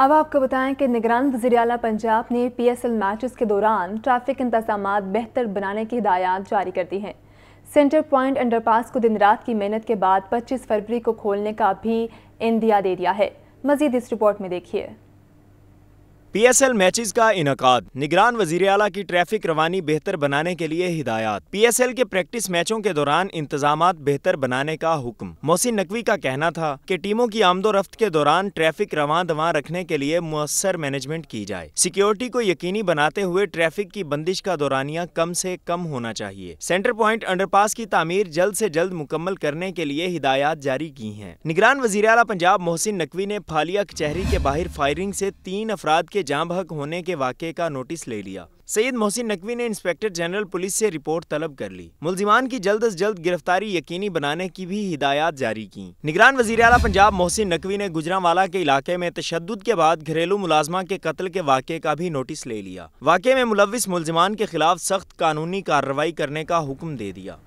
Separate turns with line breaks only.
अब आपको बताएं कि निगरान वजी पंजाब ने पी एस एल मैचेस के दौरान ट्रैफिक इंतजाम बेहतर बनाने की हिदायत जारी कर दी हैं सेंटर पॉइंट अंडरपास को दिन रात की मेहनत के बाद 25 फरवरी को खोलने का भी इंदिया दे दिया है मजीद इस रिपोर्ट में देखिए
पीएसएल मैचेस का इनका निगरान वजीर अला की ट्रैफिक रवानी बेहतर बनाने के लिए हिदायत पीएसएल के प्रैक्टिस मैचों के दौरान इंतजाम बेहतर बनाने का हुक्म मोहसिन नकवी का कहना था कि टीमों की आमदोरफ्त के दौरान ट्रैफिक रवान दवा रखने के लिए मौसर मैनेजमेंट की जाए सिक्योरिटी को यकीनी बनाते हुए ट्रैफिक की बंदिश का दौरानिया कम ऐसी कम होना चाहिए सेंटर प्वाइंट पास की तमीर जल्द ऐसी जल्द मुकम्मल करने के लिए हिदायत जारी की है निगरान वजी अला पंजाब मोहसिन नकवी ने फालिया कचहरी के बाहर फायरिंग ऐसी तीन अफराद के के जाँ हक होने के वाक़े का नोटिस ले लिया सैयद मोहसिन नकवी ने इंस्पेक्टर जनरल पुलिस से रिपोर्ट तलब कर ली मुलजिमान की जल्द अज जल्द गिरफ्तारी यकीनी बनाने की भी हिदायत जारी की निगरान वजीर अला पंजाब मोहसिन नकवी ने गुजरावाला के इलाके में तशद के बाद घरेलू मुलाजमा के कत्ल के वाक़े का भी नोटिस ले लिया वाक़े में मुलविस मुलजमान के खिलाफ सख्त कानूनी कार्रवाई करने का हुक्म दे दिया